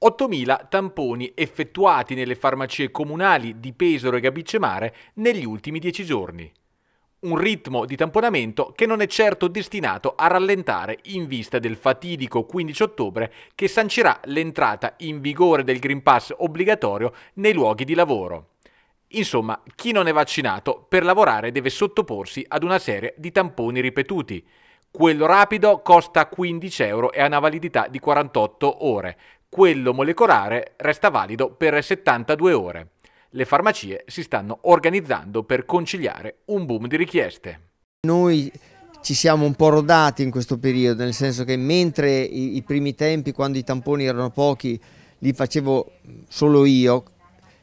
8.000 tamponi effettuati nelle farmacie comunali di Pesaro e Gabicemare negli ultimi 10 giorni. Un ritmo di tamponamento che non è certo destinato a rallentare in vista del fatidico 15 ottobre che sancirà l'entrata in vigore del Green Pass obbligatorio nei luoghi di lavoro. Insomma, chi non è vaccinato per lavorare deve sottoporsi ad una serie di tamponi ripetuti. Quello rapido costa 15 euro e ha una validità di 48 ore, quello molecolare resta valido per 72 ore. Le farmacie si stanno organizzando per conciliare un boom di richieste. Noi ci siamo un po' rodati in questo periodo, nel senso che mentre i, i primi tempi, quando i tamponi erano pochi, li facevo solo io,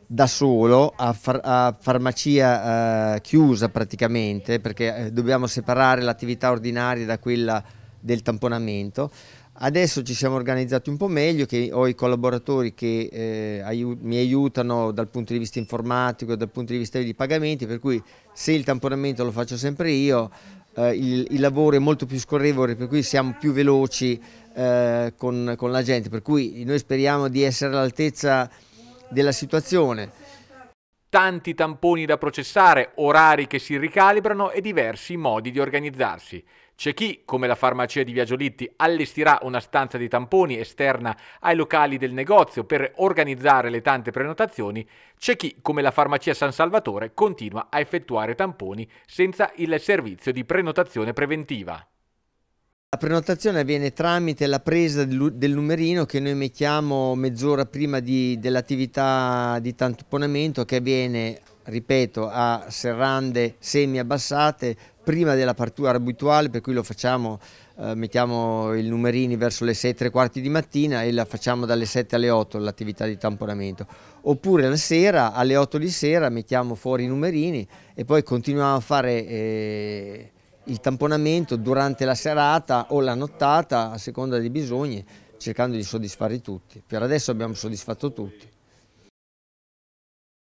da solo a, far, a farmacia eh, chiusa praticamente perché eh, dobbiamo separare l'attività ordinaria da quella del tamponamento. Adesso ci siamo organizzati un po' meglio, ho i collaboratori che eh, aiut mi aiutano dal punto di vista informatico, dal punto di vista dei pagamenti, per cui se il tamponamento lo faccio sempre io, eh, il, il, lavoro è molto più scorrevole, per cui siamo più veloci eh, con, con la gente, per cui noi speriamo di essere all'altezza della situazione tanti tamponi da processare, orari che si ricalibrano e diversi modi di organizzarsi. C'è chi, come la farmacia di Viagiolitti, allestirà una stanza di tamponi esterna ai locali del negozio per organizzare le tante prenotazioni, c'è chi, come la farmacia San Salvatore, continua a effettuare tamponi senza il servizio di prenotazione preventiva. La prenotazione avviene tramite la presa del numerino che noi mettiamo mezz'ora prima dell'attività di tamponamento che avviene, ripeto, a serrande semi abbassate prima della partura abituale per cui lo facciamo, eh, mettiamo i numerini verso le 6 tre quarti di mattina e la facciamo dalle 7 alle 8 l'attività di tamponamento oppure la sera alle 8 di sera mettiamo fuori i numerini e poi continuiamo a fare eh, il tamponamento durante la serata o la nottata a seconda dei bisogni cercando di soddisfare tutti. Per adesso abbiamo soddisfatto tutti.